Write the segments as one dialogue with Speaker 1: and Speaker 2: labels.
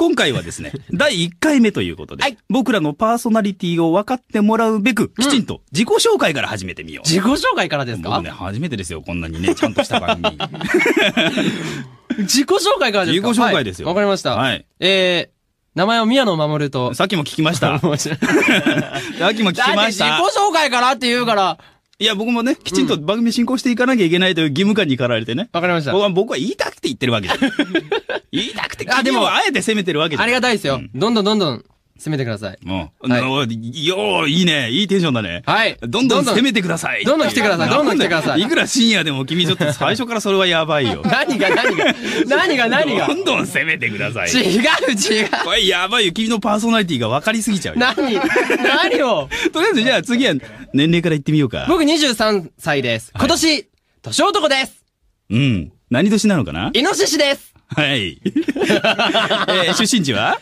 Speaker 1: 今回はですね、第1回目ということで、はい僕らのパーソナリティを分かってもらうべく、きちんと自己紹介から始めてみよう。自己紹介からですか僕ね、初めてですよ、こんなにね、ちゃんとした番組。
Speaker 2: 自己紹介からですか自己紹介ですよはいわ、かりました。はいえー、名前は宮野守と。さっきも聞きました。さっきも聞きました。自己紹
Speaker 1: 介からって言うから、いや、僕もね、きちんと番組進行していかなきゃいけないという義務感に駆られてね。わかりました。僕は僕は言いたくて言ってるわけじゃん。言いたくて、あ、でも、あ
Speaker 2: えて責めてるわけじゃん。ありがたいですよ。どんどんどんどん、攻めてください。
Speaker 1: うん。なるほど。よー、いいね。いいテンションだね。はい。どんどん攻めてください。どんどん来てください。どんどん来てください。いくら深夜でも君ちょっと最初からそれはやばいよ。
Speaker 2: 何が何が何が何がどん
Speaker 1: どん攻めてください。違う違う。これやばいよ。君のパーソナリティが分かりすぎちゃうよ。何何をとりあえずじゃあ次は年齢から言ってみようか。僕
Speaker 2: 23
Speaker 1: 歳です。今年、
Speaker 2: 年男です。
Speaker 1: うん。何年なのかなイノシシです。はい。えー、出身地は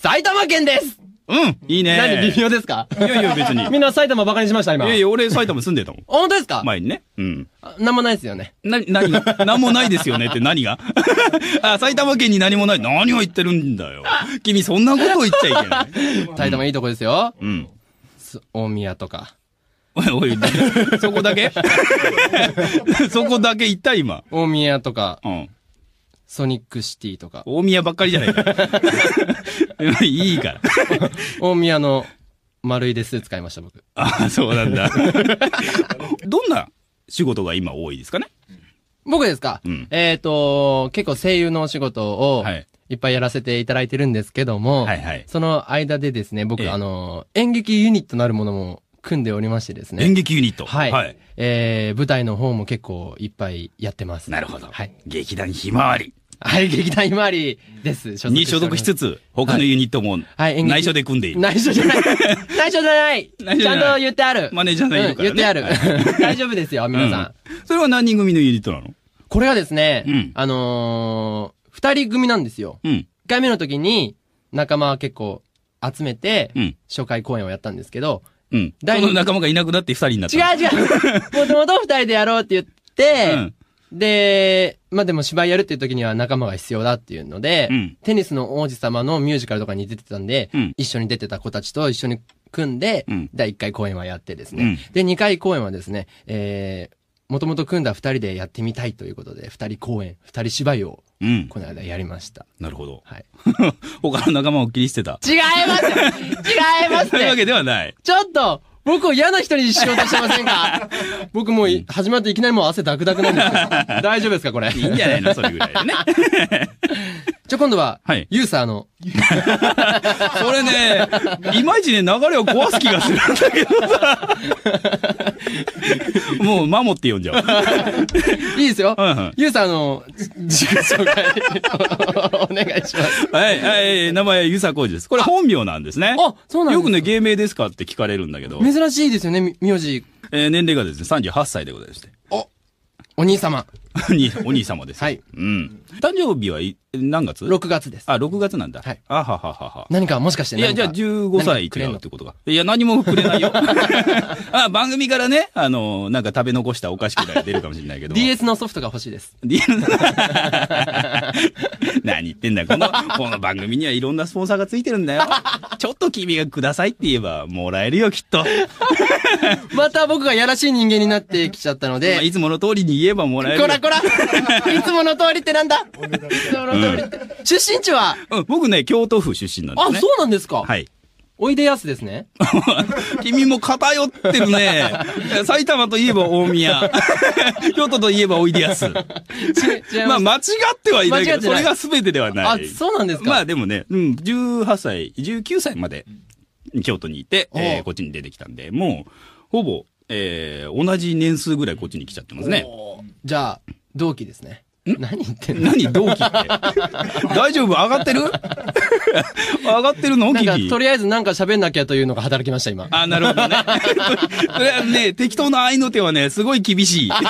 Speaker 2: 埼玉県ですうんいいね何微妙で
Speaker 1: すかいやいや別に。みん
Speaker 2: な埼玉バカにしました、今。いやいや、俺埼玉住んでたもん。本当ですか
Speaker 1: 前にね。うん。
Speaker 2: あもないですよね。な、何が何もないですよねって何が あ、埼玉県
Speaker 1: に何もない。何を言ってるんだよ。
Speaker 2: 君そんなこと言っちゃいけ
Speaker 1: ない。埼玉いいとこですよ。
Speaker 2: うん。大宮とか。おいおい、そこだけそこだけ行った今。大宮とか、うん。ソニックシティとか。大宮ばっかりじゃないか。いいから。大宮の丸いです。使いました、僕。
Speaker 1: ああ、そうなんだ。どんな仕事が今多いですかね
Speaker 2: 僕ですか、うん、えっ、ー、と、結構声優のお仕事を、いっぱいやらせていただいてるんですけども、はいはい、その間でですね、僕、ええ、あの、演劇ユニットなるものも組んでおりましてですね。演劇ユニットはい。はい、えー、舞台の方も結構いっぱいやってます。なるほど。はい、劇団ひまわり。はい、劇団ひまわりです。に所属しつつ、他のユニットも、はい、内緒で組んでいる。内緒じゃない。
Speaker 1: 内緒じゃない。ちゃんと言ってある。マネージャーのい
Speaker 2: から、ねうん、言ってある。大丈夫ですよ、皆さ、うん。それは何人組のユニットなのこれはですね、うん、あのー、二人組なんですよ。一、うん、回目の時に、仲間は結構集めて、初回公演をやったんですけど、うん。第の仲間がいなくなって二人になった。違う違う。もともと二人でやろうって言って、うんで、まあ、でも芝居やるっていう時には仲間が必要だっていうので、うん、テニスの王子様のミュージカルとかに出てたんで、うん、一緒に出てた子たちと一緒に組んで、うん、第1回公演はやってですね。で、2回公演はですね、えー、もともと組んだ2人でやってみたいということで、2人公演、2人芝居を、この間やりま
Speaker 1: した。なるほど。はい。他の仲間を切り捨てた。違います
Speaker 2: 違います、ね、というわけではない。ちょっと、僕を嫌な人にしようとしてませんか 僕もう始まっていきなりもう汗ダクダクなんですよ。大丈夫ですかこれ。いいんじゃないのそれぐらいね。じゃあ今度は、はい、ユーサーの。それね、いまいちね、流れを壊す気がするんだけど
Speaker 1: さ。もう、マモって呼んじゃ
Speaker 2: う。い
Speaker 1: いですよ。はいはん、
Speaker 2: ユーサーの、自己紹介、お願いします。
Speaker 1: はい、はい、名前はユーサーコージです。これ本名なんですね。あ、そうなんですよくね、芸名ですかって聞かれるんだけど。珍しいで
Speaker 2: すよね、名字。
Speaker 1: えー、年齢がですね、38歳でございまして。おお兄様。お兄様です。はい。うん。誕生日はい何月 ?6 月です。あ、6月なんだ。はい。あはははは。何
Speaker 2: かもしかしていや、じゃあ15歳違うってことか。
Speaker 1: いや、何もくれないよ。
Speaker 2: あ、番組からね、
Speaker 1: あの、なんか食べ残したお菓子くらい出るかもしれないけど。
Speaker 2: DS のソフトが欲しいです。DS
Speaker 1: 何言ってんだこの、この番組にはいろんなスポンサーがついてるんだよ。ちょっと君がくださいって言えば、もらえるよ、きっと。また僕がやらしい人間になってきちゃったので。いつもの通りに言えばもらえる。こらこ
Speaker 2: らいつもの通りってなんだ出身地は
Speaker 1: うん、僕ね、京都府出身なんです、ね。あ、そうなんですかはい。おいでやすですね。君も偏ってるね。埼玉といえば大宮。京都といえばおいでやす。ま
Speaker 2: あ間違ってはいないけど、それが全
Speaker 1: てではない。あ、そうなんですかまあでもね、うん、18歳、19歳まで京都にいて、えー、こっちに出てきたんで、もう、ほぼ、えー、同じ年数ぐらいこっちに来ちゃって
Speaker 2: ますね。じゃあ、同期ですね。何言ってんの何同期って大丈夫上がってる 上がってるのなんとりあえずなんか喋んなきゃというのが働きました、今。あ、なるほどね。とりあえずね、適当な愛の手はね、すごい厳しい。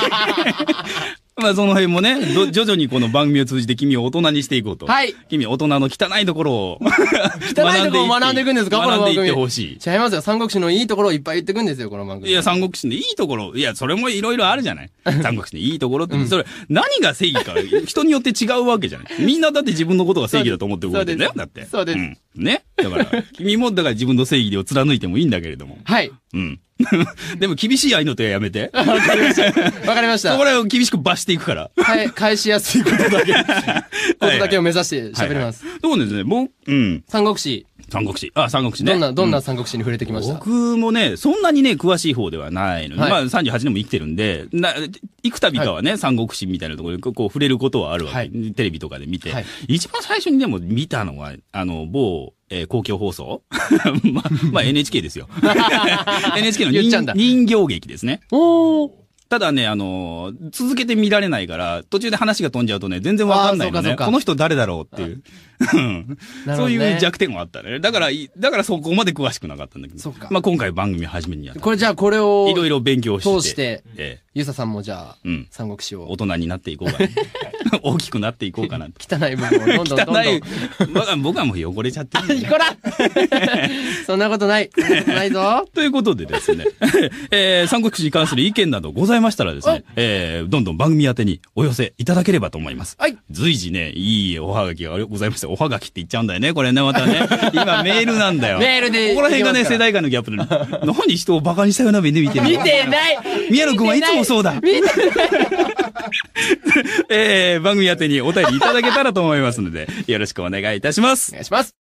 Speaker 1: まあその辺もね、徐々にこの番組を通じて君を大人にしていこうと。はい。君、大人の汚いところを 汚いところを学んでいくんですか学んでいってほし
Speaker 2: い。違いますよ。三国志のいいところをいっぱい言っていくんですよ、この番組。
Speaker 1: いや、三国志のいいところ。いや、それもいろいろあるじゃない。三国志のいいところって、うん、それ、何が正義か、人によって違うわけじゃない。みんなだって自分のことが正義だと思って動いてんだよ、だって。そうです。うん、ね。だから、君もだから自分の正義を貫いてもいいんだけれども。はい。うん。でも厳しい愛の手はやめて。わかりました。わか
Speaker 2: りました。これを厳しく罰していくから。はい、返しやすいことだけ、ことだけを目指して喋ります。そうですね、もう、うん。三国志。三国志。あ、三国志ね。どんな、どんな三国志に触
Speaker 1: れてきました、僕もね、そんなにね、詳しい方ではないのまあ38年も生きてるんで、な、幾度かはね、三国志みたいなところでこう触れることはあるわけ、はい、テレビとかで見て、はい、一番最初にでも見たのは、あの、某、えー、公共放送 ま、まあ NHK ですよ。NHK の人形劇ですね。ただね、あのー、続けて見られないから、途中で話が飛んじゃうとね、全然わかんないのね。この人誰だろうっていう。
Speaker 2: ね、そういう弱
Speaker 1: 点もあったね。だから、だからそこまで詳しくなかったんだけど。まあ今回番組初めにやった。これじゃあこれを。いろいろ勉強して。通し
Speaker 2: て、ええ、ゆささんもじゃあ、
Speaker 1: うん、三国志を。大人になっていこうか、ね。大きくなっていこうかな
Speaker 2: 汚い部分をどんどんどんどん 汚い
Speaker 1: 僕はもう汚れちゃってる、ね、こら
Speaker 2: そんなことないないぞということでですね、
Speaker 1: えー、三国志に関する意見などございましたらですね、えー、どんどん番組宛てにお寄せいただければと思いますはい随時ね、いいおはがきがございました。おはがきって言っちゃうんだよね、これね、またね。今メールなんだよ。メールで。ここら辺がね、世代間のギャップなの。何人をバカにしたような目で見てる見てない宮野君はいつもそうだ。見てない えー、番組宛てにお便りいただけたらと思いますので、よろしくお願いいたします。お願いします。